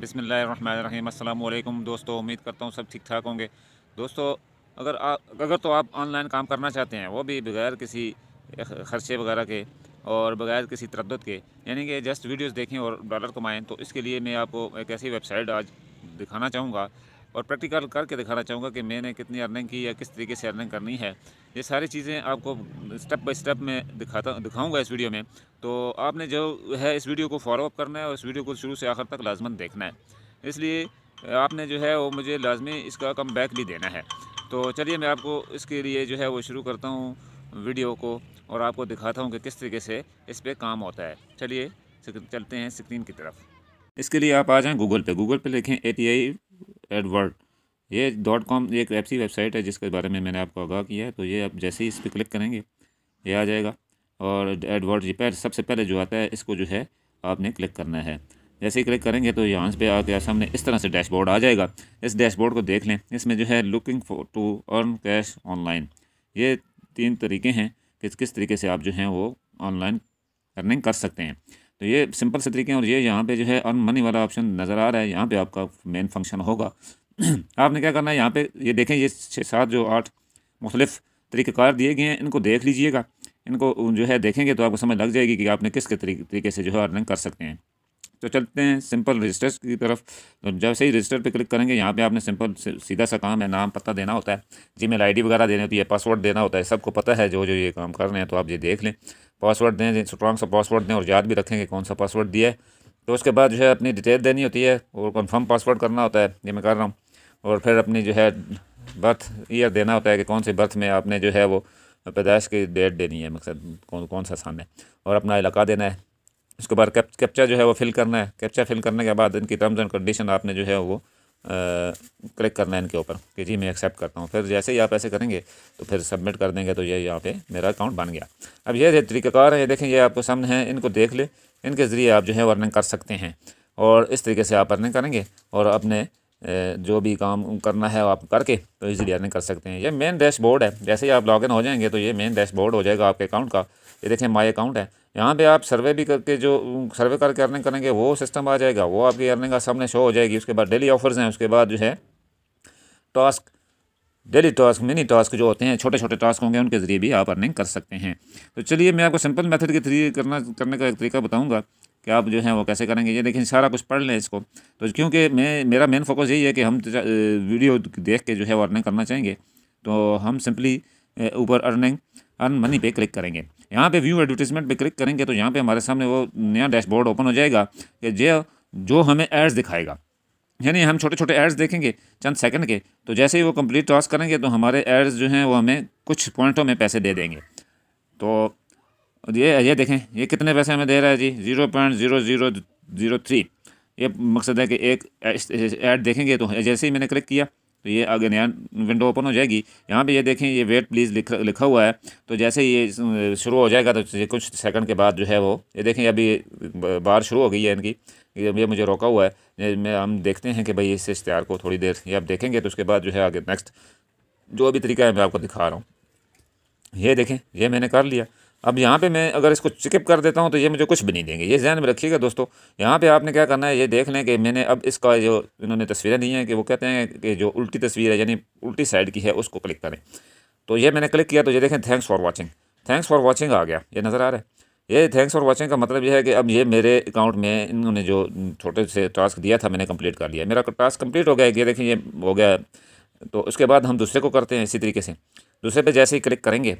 बिसमीम अल्लाम दोस्तों उम्मीद करता हूँ सब ठीक ठाक होंगे दोस्तों अगर आ, अगर तो आप ऑनलाइन काम करना चाहते हैं वो भी बगैर किसी खर्चे वगैरह के और बगैर किसी तरद के यानी कि जस्ट वीडियोस देखें और डॉलर कमाएं तो इसके लिए मैं आपको एक ऐसी वेबसाइट आज दिखाना चाहूँगा और प्रैक्टिकल करके दिखाना चाहूँगा कि मैंने कितनी अर्निंग की या किस तरीके से अर्निंग करनी है ये सारी चीज़ें आपको स्टेप बाय स्टेप में दिखाता दिखाऊँगा इस वीडियो में तो आपने जो है इस वीडियो को फॉलोअप करना है और इस वीडियो को शुरू से आखिर तक लाजमन देखना है इसलिए आपने जो है वो मुझे लाजमी इसका कम बैक भी देना है तो चलिए मैं आपको इसके लिए जो है वो शुरू करता हूँ वीडियो को और आपको दिखाता हूँ कि किस तरीके से इस पर काम होता है चलिए चलते हैं स्क्रीन की तरफ इसके लिए आप आ जाएं गूगल पे गूगल पे लिखें ए टी आई एडवर्ड ये डॉट कॉम एक ऐसी वेबसाइट है जिसके बारे में मैंने आपको आगाह किया है तो ये आप जैसे ही इस पर क्लिक करेंगे ये आ जाएगा और एडवर्ड जी सबसे पहले जो आता है इसको जो है आपने क्लिक करना है जैसे ही क्लिक करेंगे तो यहाँ पे आके सामने इस तरह से डैशबोर्ड आ जाएगा इस डैशबोर्ड को देख लें इसमें जो है looking for to earn cash online ये तीन तरीके हैं किस किस तरीके से आप जो हैं वो ऑनलाइन अर्निंग कर सकते हैं तो ये सिंपल से तरीके हैं और ये यहाँ पे जो है मनी वाला ऑप्शन नज़र आ रहा है यहाँ पे आपका मेन फंक्शन होगा आपने क्या करना है यहाँ पे ये देखें ये छः सात जो आठ मुख्तलिफ तरीक़ार दिए गए हैं इनको देख लीजिएगा इनको जो है देखेंगे तो आपको समझ लग जाएगी कि आपने किस के तरीके से जो है अर्निंग कर सकते हैं तो चलते हैं सिंपल रजिस्टर की तरफ तो जैसे ही रजिस्टर पे क्लिक करेंगे यहाँ पे आपने सिंपल सीधा सा काम है नाम पता देना होता है जी मेल आई वगैरह देनी होती है पासवर्ड देना होता है सबको पता है जो जो ये काम कर रहे हैं तो आप ये देख लें पासवर्ड दें स्ट्रॉन्ग सा पासवर्ड दें और याद भी रखें कि कौन सा पासवर्ड दिया है तो उसके बाद जो है अपनी डिटेल देनी होती है और कन्फर्म पासवर्ड करना होता है ये मैं कर रहा हूँ और फिर अपनी जो है बर्थ ईयर देना होता है कि कौन से बर्थ में आपने जो है वो पैदाइश की डेट देनी है मकसद कौन कौन सा सामने है और अपना इलाका देना है उसके बाद कैप्चा जो है वो फिल करना है कैप्चा फिल करने के बाद इनकी टर्म्स एंड कंडीशन आपने जो है वो क्लिक करना है इनके ऊपर कि जी मैं एक्सेप्ट करता हूँ फिर जैसे ही आप ऐसे करेंगे तो फिर सबमिट कर देंगे तो ये यहाँ पे मेरा अकाउंट बन गया अब ये तरीक़ाकार है ये देखें ये आपको सामने है इनको देख ले इनके ज़रिए आप जो है अर्निंग कर सकते हैं और इस तरीके से आप अर्निंग करेंगे और अपने जो भी काम करना है आप करके तो इजीली अर्निंग कर सकते हैं ये मेन डैशबोर्ड है जैसे ही आप लॉगिन हो जाएंगे तो ये मेन डैशबोर्ड हो जाएगा आपके अकाउंट का ये देखें माई अकाउंट है यहाँ पे आप सर्वे भी करके जो सर्वे करके अर्निंग करेंगे वो सिस्टम आ जाएगा वो आपकी अर्निंग का सामने शो हो जाएगी उसके बाद डेली ऑफर्स हैं उसके बाद जो है task daily task mini task जो होते हैं छोटे छोटे टास्क होंगे उनके ज़रिए भी आप अर्निंग कर सकते हैं तो चलिए मैं आपको सिंपल मेथड के थ्री करना करने का एक तरीका बताऊंगा कि आप जो है वो कैसे करेंगे ये लेकिन सारा कुछ पढ़ लें इसको तो क्योंकि मैं मेरा मेन फोकस यही है कि हम वीडियो देख के जो है वो अर्निंग करना चाहेंगे तो हम सिंपली ऊपर अर्निंग अर्न मनी पे क्लिक करेंगे यहाँ पे व्यू एडवर्टीजमेंट पे क्लिक करेंगे तो यहाँ पे हमारे सामने वो नया डैशबोर्ड ओपन हो जाएगा कि जो जो हमें एड्स दिखाएगा यानी हम छोटे छोटे एड्स देखेंगे चंद सेकंड के तो जैसे ही वो कंप्लीट टॉस करेंगे तो हमारे एड्स जो हैं वो हमें कुछ पॉइंटों में पैसे दे देंगे तो और ये ये देखें ये कितने पैसे हमें दे रहा है जी zero point zero zero zero three ये मकसद है कि एक ऐड देखेंगे तो जैसे ही मैंने क्लिक किया तो ये आगे नया विंडो ओपन हो जाएगी यहाँ पे ये देखें ये वेट प्लीज़ लिख लिखा हुआ है तो जैसे ये शुरू हो जाएगा तो ये कुछ सेकंड के बाद जो है वो ये देखें अभी बार शुरू हो गई है इनकी ये मुझे रोका हुआ है मैं हम देखते हैं कि भाई इस इश्तार को थोड़ी देर ये आप देखेंगे तो उसके बाद जो है आगे नेक्स्ट जो भी तरीका है मैं आपको दिखा रहा हूँ ये देखें ये मैंने कर लिया अब यहाँ पे मैं अगर इसको चिकअप कर देता हूँ तो ये मुझे कुछ भी नहीं देंगे ये जहन में रखिएगा दोस्तों यहाँ पे आपने क्या करना है ये देख लें कि मैंने अब इसका जो इन्होंने तस्वीरें दी हैं कि वो कहते हैं कि जो उल्टी तस्वीर है यानी उल्टी साइड की है उसको क्लिक करें तो ये मैंने क्लिक किया तो ये देखें thanks for watching thanks for watching आ गया ये नज़र आ रहा है ये थैंक्स फॉर वॉचिंग का मतलब ये है कि अब ये मेरे अकाउंट में इन्होंने जो छोटे से टास्क दिया था मैंने कम्प्लीट कर लिया मेरा टास्क कंप्लीट हो गया ये देखें ये हो गया तो उसके बाद हम दूसरे को करते हैं इसी तरीके से दूसरे पर जैसे ही क्लिक करेंगे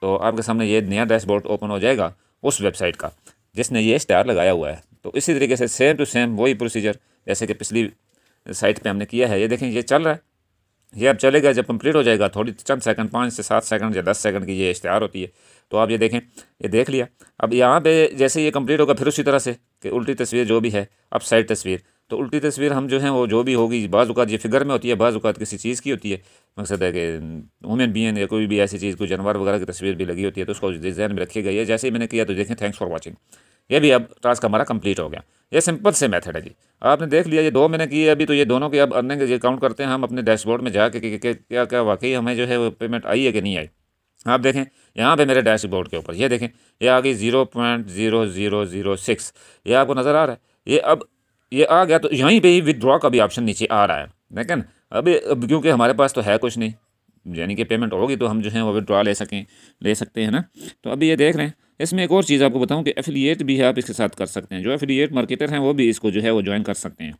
तो आपके सामने ये नया डैशबोर्ड ओपन हो जाएगा उस वेबसाइट का जिसने ये स्टार लगाया हुआ है तो इसी तरीके से सेम टू सेम वही प्रोसीजर जैसे कि पिछली साइट पे हमने किया है ये देखें ये चल रहा है ये अब चलेगा जब कंप्लीट हो जाएगा थोड़ी चंद सेकंड पाँच से सात सेकंड या दस सेकंड की ये इश्तहार होती है तो आप ये देखें ये देख लिया अब यहाँ पे जैसे ये कंप्लीट होगा फिर उसी तरह से कि उल्टी तस्वीर जो भी है अब साइड तस्वीर तो उल्टी तस्वीर हम जो हैं वो जो भी होगी बाज़ात ये फिगर में होती है बाज़ात किसी चीज़ की होती है मकसद है कि वुमेन बीन या कोई भी ऐसी चीज़ कोई जानवर वगैरह की तस्वीर भी लगी होती है तो उसको जहन में रखी गई है जैसे ही मैंने किया तो देखें थैंक्स फॉर वॉचिंग ये भी अब टास्क हमारा कंप्लीट हो गया ये सिंपल से मैथड है जी आपने देख लिया ये दो मैंने किए अभी तो ये दोनों के अब अर्निंग ये काउंट करते हैं हम अपने डैशबोर्ड में जाके कि क्या क्या वाकई हमें जो है वो पेमेंट आई है कि नहीं आई आप देखें यहाँ पे मेरे डैशबोर्ड के ऊपर ये देखें ये आ गई zero point zero zero zero six ये आपको नज़र आ रहा है ये अब ये आ गया तो यहीं पे ही विदड्रॉ का भी ऑप्शन नीचे आ रहा है ठीक है ना अभी अब क्योंकि हमारे पास तो है कुछ नहीं यानी कि पेमेंट होगी तो हम जो है वो विदड्रॉ ले सकें ले सकते हैं ना तो अभी ये देख रहे हैं इसमें एक और चीज़ आपको बताऊं कि एफिलिएट भी है आप इसके साथ कर सकते हैं जो एफिलिएट मार्केटर हैं वो भी इसको जो है वो ज्वाइन कर सकते हैं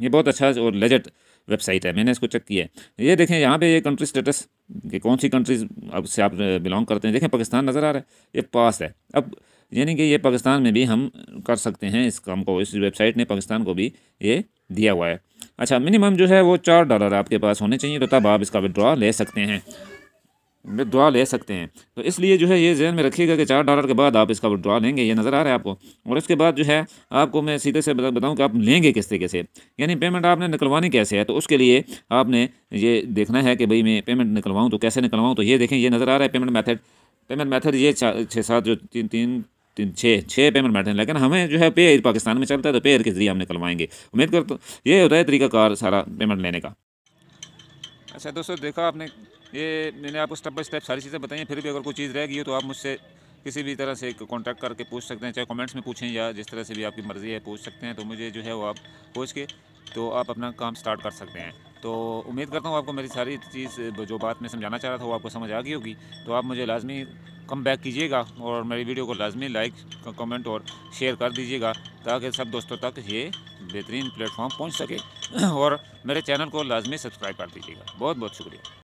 ये बहुत अच्छा और लेजट वेबसाइट है मैंने इसको चेक किया है ये देखें यहाँ पे ये कंट्री स्टेटस कि कौन सी कंट्रीज अब से आप बिलोंग करते हैं देखें पाकिस्तान नज़र आ रहा है ये पास है अब यानी कि ये पाकिस्तान में भी हम कर सकते हैं इस काम को इस वेबसाइट ने पाकिस्तान को भी ये दिया हुआ है अच्छा मिनिमम जो है वो चार डॉलर आपके पास होने चाहिए तो तब आप इसका विड्रॉ ले सकते हैं विड्रॉ ले सकते हैं तो इसलिए जो है ये जहन में रखिएगा कि चार डॉलर के बाद आप इसका विदड्रॉ लेंगे ये नज़र आ रहा है आपको और इसके बाद जो है आपको मैं सीधे से बताऊं कि आप लेंगे किस तरीके से यानी पेमेंट आपने निकलवानी कैसे है तो उसके लिए आपने ये देखना है कि भाई मैं पेमेंट निकलवाऊँ तो कैसे निकलवाऊँ तो ये देखें ये नज़र आ रहा है पेमेंट मैथड पेमेंट मैथड ये छः सात जो तीन तीन तीन छः छः पेमेंट बैठे हैं लेकिन हमें जो है पे पाकिस्तान में चलता है तो पे के ज़रिए हम निकलवाएंगे उम्मीद करता तो ये होता है तरीकाकार सारा पेमेंट लेने का अच्छा दोस्तों देखा आपने ये मैंने आपको स्टेप बाई स्टेप सारी चीज़ें बताई हैं फिर भी अगर कोई चीज़ रह गई हो तो आप मुझसे किसी भी तरह से कॉन्टैक्ट करके पूछ सकते हैं चाहे कॉमेंट्स में पूछें या जिस तरह से भी आपकी मर्ज़ी है पूछ सकते हैं तो मुझे जो है वो आप पूछ के तो आप अपना काम स्टार्ट कर सकते हैं तो उम्मीद करता हूँ आपको मेरी सारी चीज़ जो बात मैं समझाना चाह रहा था वो आपको समझ आ गई होगी तो आप मुझे लाजमी कम बैक कीजिएगा और मेरी वीडियो को लाजमी लाइक कमेंट और शेयर कर दीजिएगा ताकि सब दोस्तों तक ये बेहतरीन प्लेटफॉर्म पहुंच सके और मेरे चैनल को लाजमी सब्सक्राइब कर दीजिएगा बहुत बहुत शुक्रिया